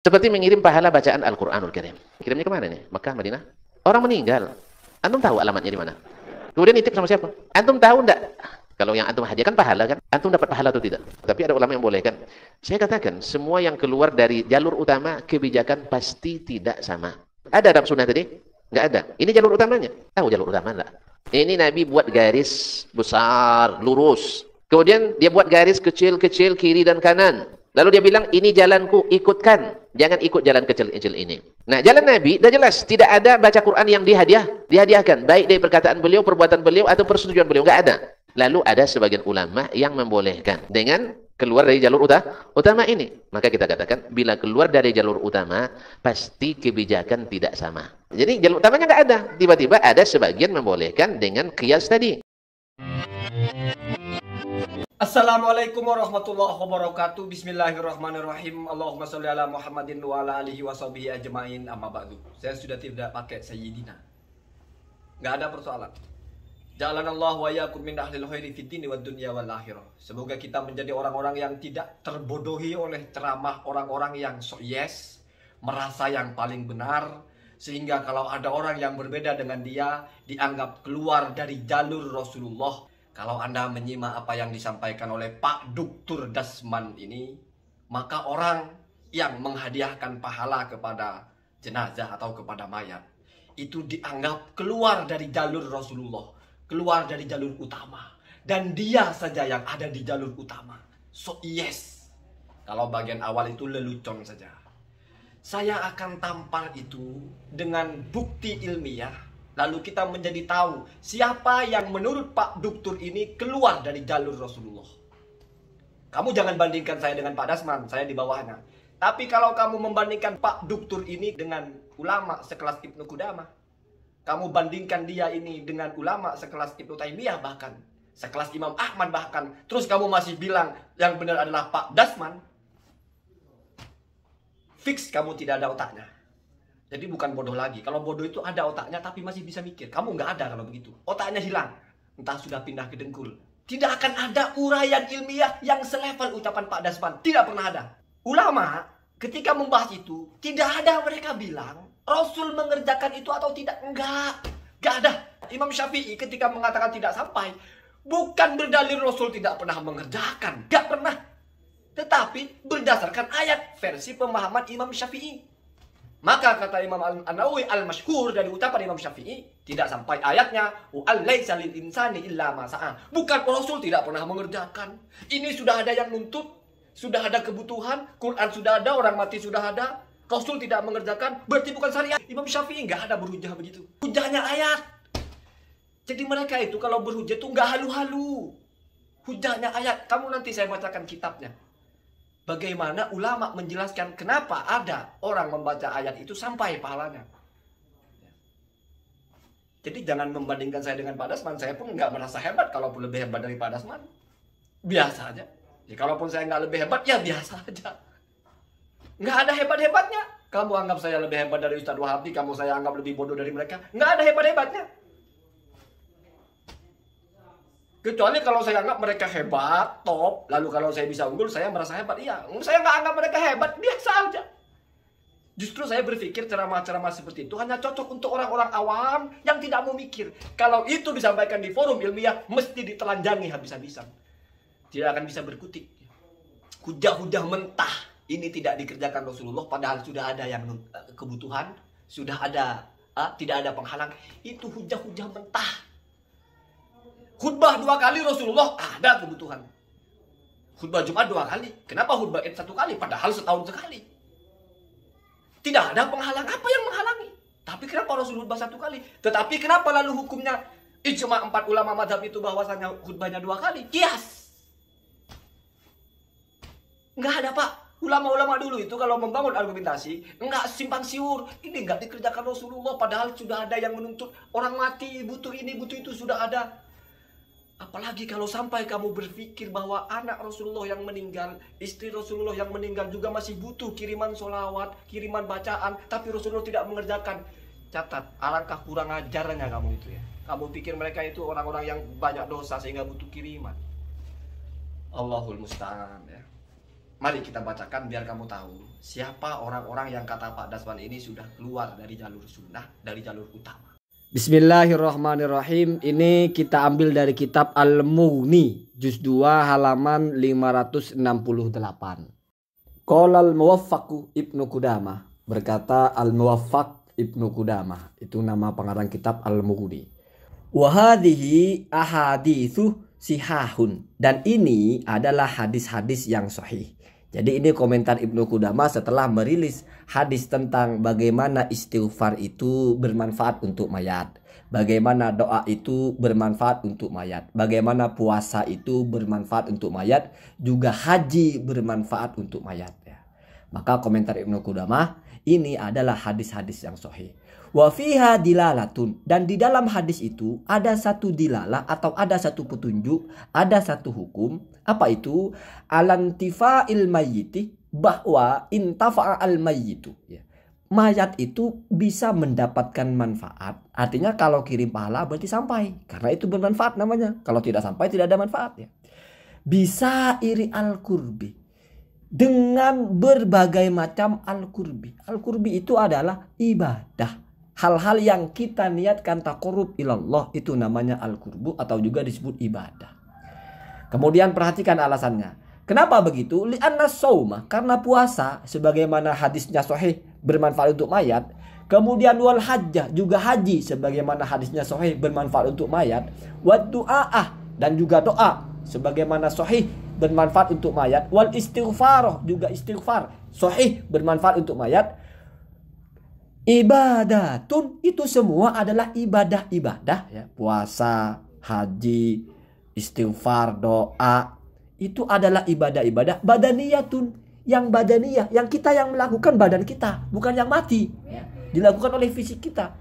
Seperti mengirim pahala bacaan Al-Quranul Karim. Kirimnya kemana nih? Mekah, Madinah? Orang meninggal. Antum tahu alamatnya di mana? Kemudian nitip sama siapa? Antum tahu enggak? Kalau yang antum hadiahkan pahala kan? Antum dapat pahala atau tidak? Tapi ada ulama yang boleh kan? Saya katakan, semua yang keluar dari jalur utama kebijakan pasti tidak sama. Ada dalam sunnah tadi? Enggak ada. Ini jalur utamanya. Tahu jalur utama enggak? Ini Nabi buat garis besar, lurus. Kemudian dia buat garis kecil-kecil kiri dan kanan. Lalu dia bilang, ini jalanku, ikutkan. Jangan ikut jalan kecil-kecil ini. Nah, jalan Nabi, dah jelas. Tidak ada baca Quran yang dihadiah, dihadiahkan. Baik dari perkataan beliau, perbuatan beliau, atau persetujuan beliau. Tidak ada. Lalu ada sebagian ulama yang membolehkan. Dengan keluar dari jalur utama, utama ini. Maka kita katakan, bila keluar dari jalur utama, pasti kebijakan tidak sama. Jadi jalur utamanya nggak ada. Tiba-tiba ada sebagian membolehkan dengan kias tadi. Assalamualaikum warahmatullahi wabarakatuh Bismillahirrahmanirrahim Allahumma salli ala Muhammadin wa ala alihi wa sahbihi ajma'in amma ba'du Saya sudah tidak pakai Sayyidina Gak ada persoalan Jalan Allah wa yakum min ahlil khairi fid dini wa dunya wal akhirah Semoga kita menjadi orang-orang yang tidak terbodohi oleh ceramah orang-orang yang so yes Merasa yang paling benar Sehingga kalau ada orang yang berbeda dengan dia Dianggap keluar dari jalur Rasulullah kalau Anda menyimak apa yang disampaikan oleh Pak Duktur Dasman ini, maka orang yang menghadiahkan pahala kepada jenazah atau kepada mayat itu dianggap keluar dari jalur Rasulullah, keluar dari jalur utama dan dia saja yang ada di jalur utama. So yes. Kalau bagian awal itu lelucon saja. Saya akan tampar itu dengan bukti ilmiah Lalu kita menjadi tahu siapa yang menurut Pak Duktur ini keluar dari jalur Rasulullah. Kamu jangan bandingkan saya dengan Pak Dasman, saya di bawahnya. Tapi kalau kamu membandingkan Pak Duktur ini dengan ulama sekelas Ibnu Kudama, kamu bandingkan dia ini dengan ulama sekelas Ibnu Taimiyah bahkan, sekelas Imam Ahmad bahkan, terus kamu masih bilang yang benar adalah Pak Dasman, fix kamu tidak ada otaknya. Jadi bukan bodoh lagi. Kalau bodoh itu ada otaknya tapi masih bisa mikir. Kamu nggak ada kalau begitu. Otaknya hilang. Entah sudah pindah ke dengkul. Tidak akan ada uraian ilmiah yang selevel ucapan Pak Dasman. Tidak pernah ada. Ulama ketika membahas itu tidak ada mereka bilang Rasul mengerjakan itu atau tidak. Enggak. Enggak ada. Imam Syafi'i ketika mengatakan tidak sampai bukan berdalil Rasul tidak pernah mengerjakan. Enggak pernah. Tetapi berdasarkan ayat versi pemahaman Imam Syafi'i. Maka kata Imam An-Nawawi al-Mashkur dari ucapan Imam Syafi'i tidak sampai ayatnya laisa insani illa masa'an. Bukan Rasul tidak pernah mengerjakan. Ini sudah ada yang nuntut, sudah ada kebutuhan, Quran sudah ada, orang mati sudah ada. Rasul tidak mengerjakan, berarti bukan syariat. Imam Syafi'i nggak ada berhujah begitu. Hujahnya ayat. Jadi mereka itu kalau berhujah itu nggak halu-halu. Hujahnya ayat. Kamu nanti saya bacakan kitabnya bagaimana ulama menjelaskan kenapa ada orang membaca ayat itu sampai pahalanya. Jadi jangan membandingkan saya dengan Pak Dasman. Saya pun nggak merasa hebat kalaupun lebih hebat dari Pak Dasman. Biasa aja. Ya, kalaupun saya nggak lebih hebat, ya biasa aja. Nggak ada hebat-hebatnya. Kamu anggap saya lebih hebat dari Ustadz Wahabi, kamu saya anggap lebih bodoh dari mereka. Nggak ada hebat-hebatnya. Kecuali kalau saya anggap mereka hebat, top, lalu kalau saya bisa unggul, saya merasa hebat. Iya, saya nggak anggap mereka hebat, biasa aja. Justru saya berpikir ceramah-ceramah seperti itu hanya cocok untuk orang-orang awam yang tidak mau mikir. Kalau itu disampaikan di forum ilmiah, mesti ditelanjangi habis-habisan. Tidak akan bisa berkutik. Hujah-hujah mentah. Ini tidak dikerjakan Rasulullah, padahal sudah ada yang eh, kebutuhan, sudah ada, ah, tidak ada penghalang. Itu hujah-hujah mentah Khutbah dua kali Rasulullah ada kebutuhan. Khutbah Jumat dua kali. Kenapa khutbah itu satu kali? Padahal setahun sekali. Tidak ada penghalang. Apa yang menghalangi? Tapi kenapa Rasul khutbah satu kali? Tetapi kenapa lalu hukumnya ijma empat ulama madhab itu bahwasanya khutbahnya dua kali? Kias. Enggak ada pak. Ulama-ulama dulu itu kalau membangun argumentasi, enggak simpang siur. Ini enggak dikerjakan Rasulullah, padahal sudah ada yang menuntut. Orang mati, butuh ini, butuh itu, sudah ada. Apalagi kalau sampai kamu berpikir bahwa anak Rasulullah yang meninggal, istri Rasulullah yang meninggal juga masih butuh kiriman solawat, kiriman bacaan, tapi Rasulullah tidak mengerjakan. Catat, alangkah kurang ajarnya kamu itu ya. Kamu pikir mereka itu orang-orang yang banyak dosa sehingga butuh kiriman. Allahul Musta'an ya. Mari kita bacakan biar kamu tahu siapa orang-orang yang kata Pak Dasman ini sudah keluar dari jalur sunnah, dari jalur utama. Bismillahirrahmanirrahim. Ini kita ambil dari kitab Al-Mughni juz 2 halaman 568. Qolal muwaffaq Ibnu Qudamah berkata Al-Muwaffaq Ibnu Qudamah. Itu nama pengarang kitab Al-Mughni. Wa hadhihi ahaditsu sihahun dan ini adalah hadis-hadis yang sahih. Jadi ini komentar Ibnu Kudama setelah merilis hadis tentang bagaimana istighfar itu bermanfaat untuk mayat. Bagaimana doa itu bermanfaat untuk mayat. Bagaimana puasa itu bermanfaat untuk mayat. Juga haji bermanfaat untuk mayat. Maka komentar Ibnu Qudamah ini adalah hadis-hadis yang sahih. Wa fiha dilalatun dan di dalam hadis itu ada satu dilala atau ada satu petunjuk, ada satu hukum. Apa itu? Alantifa ilmayiti bahwa intafa al Ya. Mayat itu bisa mendapatkan manfaat. Artinya kalau kirim pahala berarti sampai karena itu bermanfaat namanya. Kalau tidak sampai tidak ada manfaat ya. Bisa iri al kurbi dengan berbagai macam al qurbi al qurbi itu adalah ibadah. Hal-hal yang kita niatkan takorup ilallah itu namanya al-kurbu atau juga disebut ibadah. Kemudian perhatikan alasannya. Kenapa begitu? Li'anna sawma. karena puasa sebagaimana hadisnya sahih bermanfaat untuk mayat. Kemudian wal hajjah juga haji sebagaimana hadisnya sahih bermanfaat untuk mayat. Wa du'aah dan juga doa sebagaimana sahih bermanfaat untuk mayat wal istighfar juga istighfar sahih bermanfaat untuk mayat ibadatun itu semua adalah ibadah-ibadah ya puasa haji istighfar doa itu adalah ibadah-ibadah badaniyatun yang badaniyah yang kita yang melakukan badan kita bukan yang mati ya, dilakukan oleh fisik kita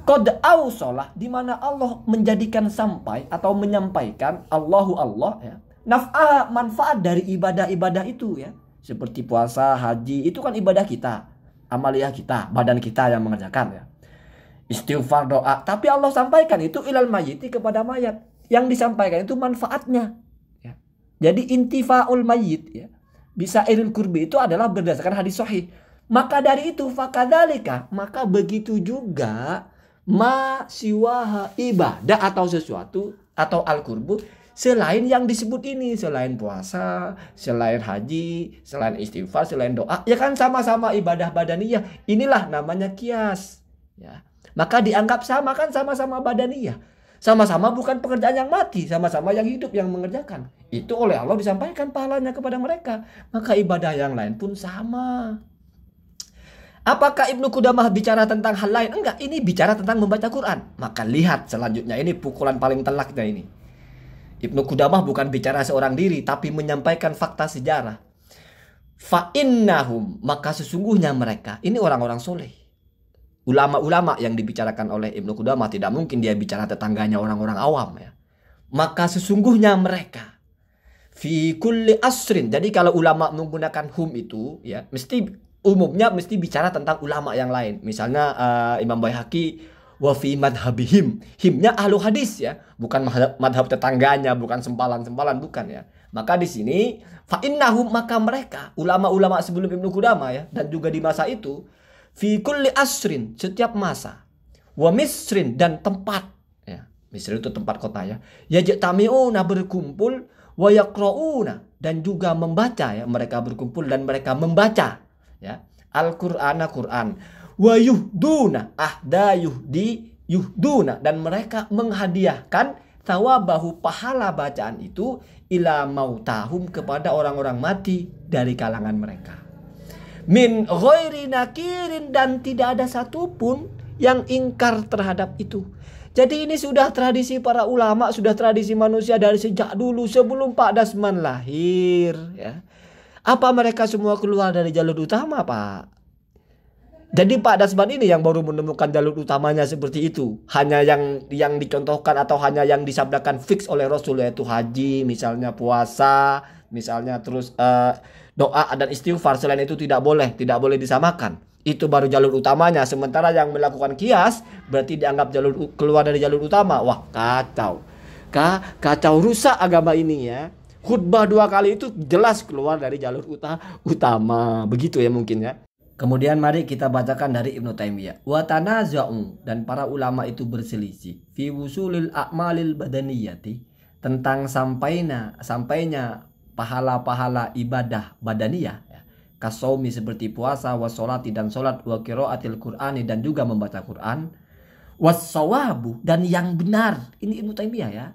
Qad ausolah di mana Allah menjadikan sampai atau menyampaikan Allahu Allah ya naf'ah manfaat dari ibadah-ibadah itu ya. Seperti puasa, haji, itu kan ibadah kita. Amaliah kita, badan kita yang mengerjakan ya. Istighfar doa, tapi Allah sampaikan itu ilal mayiti kepada mayat. Yang disampaikan itu manfaatnya. Ya. Jadi intifaul mayit ya. Bisa iril kurbi itu adalah berdasarkan hadis sahih. Maka dari itu fakadalika, maka begitu juga ma siwaha ibadah atau sesuatu atau al-kurbu selain yang disebut ini, selain puasa, selain haji, selain istighfar, selain doa, ya kan sama-sama ibadah badaniyah. Inilah namanya kias. Ya. Maka dianggap sama kan sama-sama badaniyah. Sama-sama bukan pekerjaan yang mati, sama-sama yang hidup yang mengerjakan. Itu oleh Allah disampaikan pahalanya kepada mereka. Maka ibadah yang lain pun sama. Apakah Ibnu Kudamah bicara tentang hal lain? Enggak, ini bicara tentang membaca Quran. Maka lihat selanjutnya ini pukulan paling telaknya ini. Ibnu Kudamah bukan bicara seorang diri tapi menyampaikan fakta sejarah. Fa'innahum maka sesungguhnya mereka ini orang-orang soleh. Ulama-ulama yang dibicarakan oleh Ibnu Kudamah tidak mungkin dia bicara tetangganya orang-orang awam ya. Maka sesungguhnya mereka fi kulli asrin. Jadi kalau ulama menggunakan hum itu ya mesti umumnya mesti bicara tentang ulama yang lain. Misalnya uh, Imam Baihaqi wa fi madhabihim. Himnya ahlu hadis ya, bukan madhab tetangganya, bukan sempalan-sempalan, bukan ya. Maka di sini fa innahum maka mereka ulama-ulama sebelum Ibnu Kudama ya dan juga di masa itu fi kulli asrin setiap masa wa misrin dan tempat ya. Misrin itu tempat kota ya. Yajtami'una berkumpul wa yaqra'una dan juga membaca ya mereka berkumpul dan mereka membaca ya Al-Qur'ana Quran wa yuhduna ahda yuhdi yuhduna dan mereka menghadiahkan tawabahu pahala bacaan itu ila mautahum kepada orang-orang mati dari kalangan mereka min ghairi nakirin dan tidak ada satupun yang ingkar terhadap itu jadi ini sudah tradisi para ulama sudah tradisi manusia dari sejak dulu sebelum Pak Dasman lahir ya apa mereka semua keluar dari jalur utama Pak jadi Pak Dasman ini yang baru menemukan jalur utamanya seperti itu. Hanya yang yang dicontohkan atau hanya yang disabdakan fix oleh Rasul yaitu haji, misalnya puasa, misalnya terus uh, doa dan istighfar selain itu tidak boleh, tidak boleh disamakan. Itu baru jalur utamanya. Sementara yang melakukan kias berarti dianggap jalur keluar dari jalur utama. Wah, kacau. Ka, kacau rusak agama ini ya. Khutbah dua kali itu jelas keluar dari jalur uta utama. Begitu ya mungkin ya. Kemudian mari kita bacakan dari Ibnu Taimiyah. Wa tanaza'u dan para ulama itu berselisih fi wusulil a'malil badaniyati tentang sampainya sampainya pahala-pahala ibadah badaniyah ya. Kasomi seperti puasa, wasolati dan solat, wa qiraatil Qur'ani dan juga membaca Qur'an. Wasawabu dan yang benar. Ini Ibnu Taimiyah ya.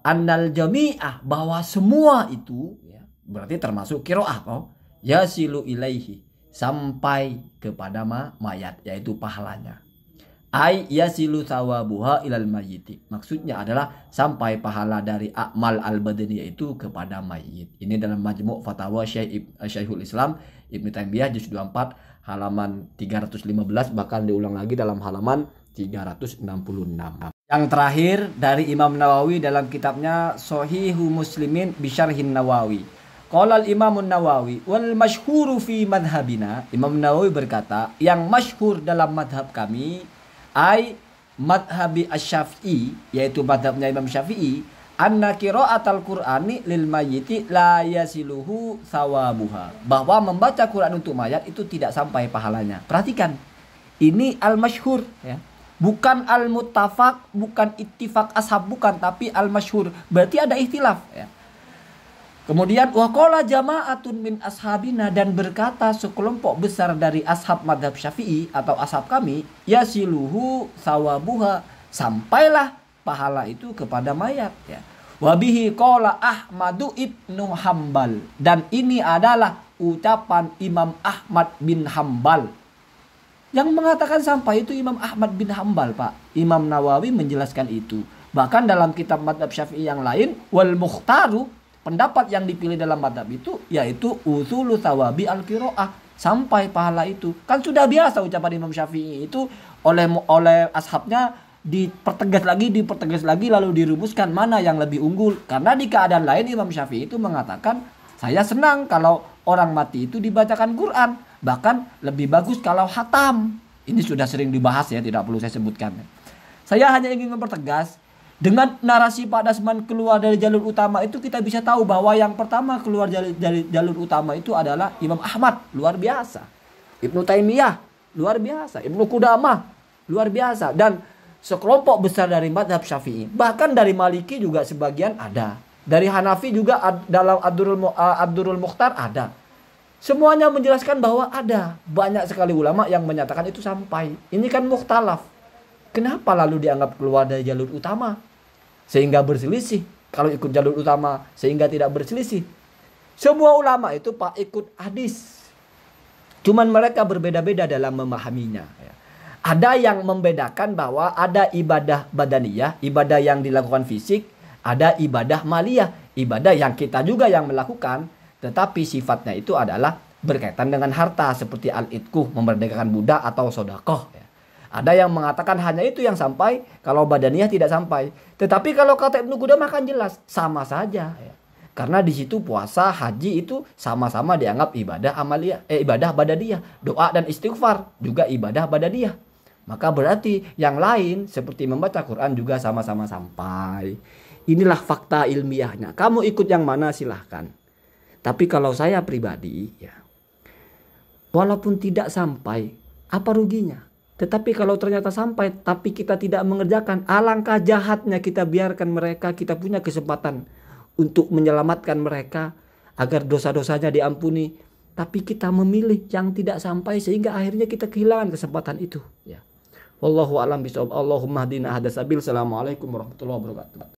Annal jami'ah bahwa semua itu ya, berarti termasuk qiraah oh, yasilu ilaihi sampai kepada mayat yaitu pahalanya. Ai yasilu thawabuha ilal mayyiti. Maksudnya adalah sampai pahala dari amal al-badani yaitu kepada mayit. Ini dalam majmu' fatwa Syekh eh, Islam Ibnu Taimiyah juz 24 halaman 315 bahkan diulang lagi dalam halaman 366. Yang terakhir dari Imam Nawawi dalam kitabnya Sohihu Muslimin bisharhin Nawawi Qala al-Imam nawawi wal masyhuru fi madhabina. Imam Nawawi berkata, yang masyhur dalam madhab kami ai madhabi asy-Syafi'i yaitu madhabnya Imam Syafi'i anna qira'atal Qur'ani lil mayyiti la yasiluhu sawabuha. Bahwa membaca Quran untuk mayat itu tidak sampai pahalanya. Perhatikan. Ini al-masyhur ya. Bukan al-muttafaq, bukan ittifaq ashab bukan tapi al-masyhur. Berarti ada ikhtilaf ya Kemudian wakola jama'atun min ashabina dan berkata sekelompok besar dari ashab madhab syafi'i atau ashab kami ya yasiluhu sawabuha sampailah pahala itu kepada mayat ya. Wabihi kola Ahmadu ibnu Hambal dan ini adalah ucapan Imam Ahmad bin Hambal yang mengatakan sampai itu Imam Ahmad bin Hambal pak Imam Nawawi menjelaskan itu bahkan dalam kitab madhab syafi'i yang lain wal muhtaru pendapat yang dipilih dalam madhab itu yaitu usulu sawabi al kiroah sampai pahala itu kan sudah biasa ucapan Imam Syafi'i itu oleh oleh ashabnya dipertegas lagi dipertegas lagi lalu dirumuskan mana yang lebih unggul karena di keadaan lain Imam Syafi'i itu mengatakan saya senang kalau orang mati itu dibacakan Quran bahkan lebih bagus kalau hatam ini sudah sering dibahas ya tidak perlu saya sebutkan saya hanya ingin mempertegas dengan narasi Pak Dasman keluar dari jalur utama itu kita bisa tahu bahwa yang pertama keluar dari, jalur utama itu adalah Imam Ahmad, luar biasa. Ibnu Taimiyah, luar biasa. Ibnu Kudamah, luar biasa. Dan sekelompok besar dari madhab Syafi'i, bahkan dari Maliki juga sebagian ada. Dari Hanafi juga ad, dalam Abdurul, eh, Abdurul Mukhtar ada. Semuanya menjelaskan bahwa ada banyak sekali ulama yang menyatakan itu sampai. Ini kan mukhtalaf. Kenapa lalu dianggap keluar dari jalur utama? sehingga berselisih kalau ikut jalur utama sehingga tidak berselisih semua ulama itu pak ikut hadis cuman mereka berbeda-beda dalam memahaminya ya. ada yang membedakan bahwa ada ibadah badaniyah ibadah yang dilakukan fisik ada ibadah maliyah ibadah yang kita juga yang melakukan tetapi sifatnya itu adalah berkaitan dengan harta seperti al-itkuh memerdekakan budak atau sodakoh ya. Ada yang mengatakan hanya itu yang sampai kalau badannya tidak sampai. Tetapi kalau kata Ibnu Kuda makan jelas sama saja. Ya. Karena di situ puasa, haji itu sama-sama dianggap ibadah amalia, eh, ibadah badadiah. Doa dan istighfar juga ibadah badadiah. Maka berarti yang lain seperti membaca Quran juga sama-sama sampai. Inilah fakta ilmiahnya. Kamu ikut yang mana silahkan. Tapi kalau saya pribadi, ya, walaupun tidak sampai, apa ruginya? Tetapi kalau ternyata sampai tapi kita tidak mengerjakan, alangkah jahatnya kita biarkan mereka, kita punya kesempatan untuk menyelamatkan mereka agar dosa-dosanya diampuni. Tapi kita memilih yang tidak sampai sehingga akhirnya kita kehilangan kesempatan itu. Ya. Wallahu alam bisawab. Allahumma hadina hadasabil. Assalamualaikum warahmatullahi wabarakatuh.